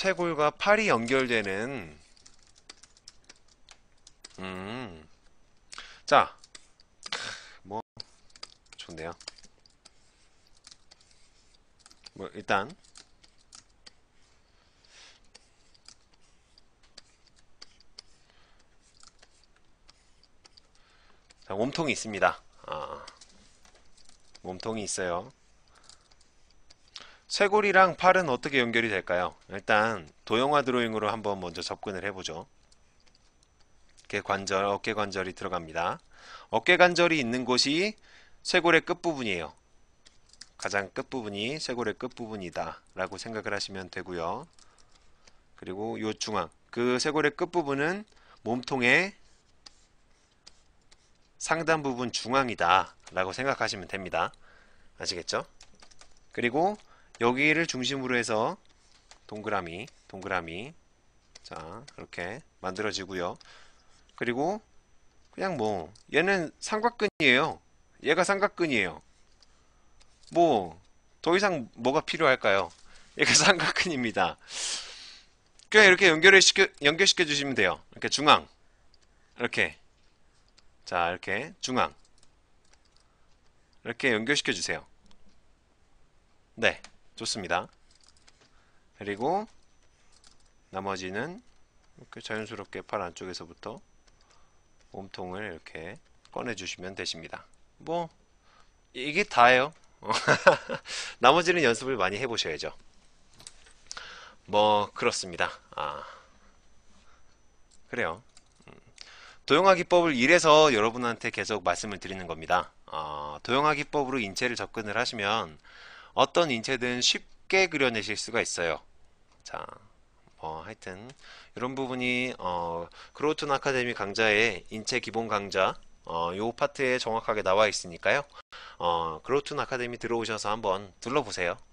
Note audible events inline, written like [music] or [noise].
쇄골과 팔이 연결되는 음. 자. 뭐 좋네요. 뭐 일단 자, 몸통이 있습니다. 아. 몸통이 있어요. 쇄골이랑 팔은 어떻게 연결이 될까요? 일단 도형화 드로잉으로 한번 먼저 접근을 해보죠. 어깨 관절, 어깨 관절이 들어갑니다. 어깨 관절이 있는 곳이 쇄골의 끝부분이에요. 가장 끝부분이 쇄골의 끝부분이다 라고 생각을 하시면 되고요. 그리고 요 중앙, 그 쇄골의 끝부분은 몸통의 상단 부분 중앙이다 라고 생각하시면 됩니다. 아시겠죠? 그리고 여기를 중심으로 해서 동그라미 동그라미 자그렇게 만들어지고요 그리고 그냥 뭐 얘는 삼각근이에요 얘가 삼각근이에요 뭐 더 이상 뭐가 필요할까요 얘가 [laughs] 삼각근입니다 그냥 이렇게 연결을 시켜 연결시켜 주시면 돼요 이렇게 중앙 이렇게 자 이렇게 중앙 이렇게 연결시켜 주세요 네 좋습니다. 그리고 나머지는 이렇게 자연스럽게 팔 안쪽에서부터 몸통을 이렇게 꺼내주시면 되십니다. 뭐 이게 다예요. [laughs] 나머지는 연습을 많이 해보셔야죠. 뭐 그렇습니다. 아 그래요. 음, 도형화 기법을 이래서 여러분한테 계속 말씀을 드리는 겁니다. 아, 도형화 기법으로 인체를 접근을 하시면 어떤 인체든 쉽게 그려내실 수가 있어요. 자, 뭐 하여튼 이런 부분이 어, 크로우튼 아카데미 강좌의 인체 기본 강좌 어, 파트에 정확하게 나와 있으니까요. 어, 크로우튼 아카데미 들어오셔서 한번 둘러보세요.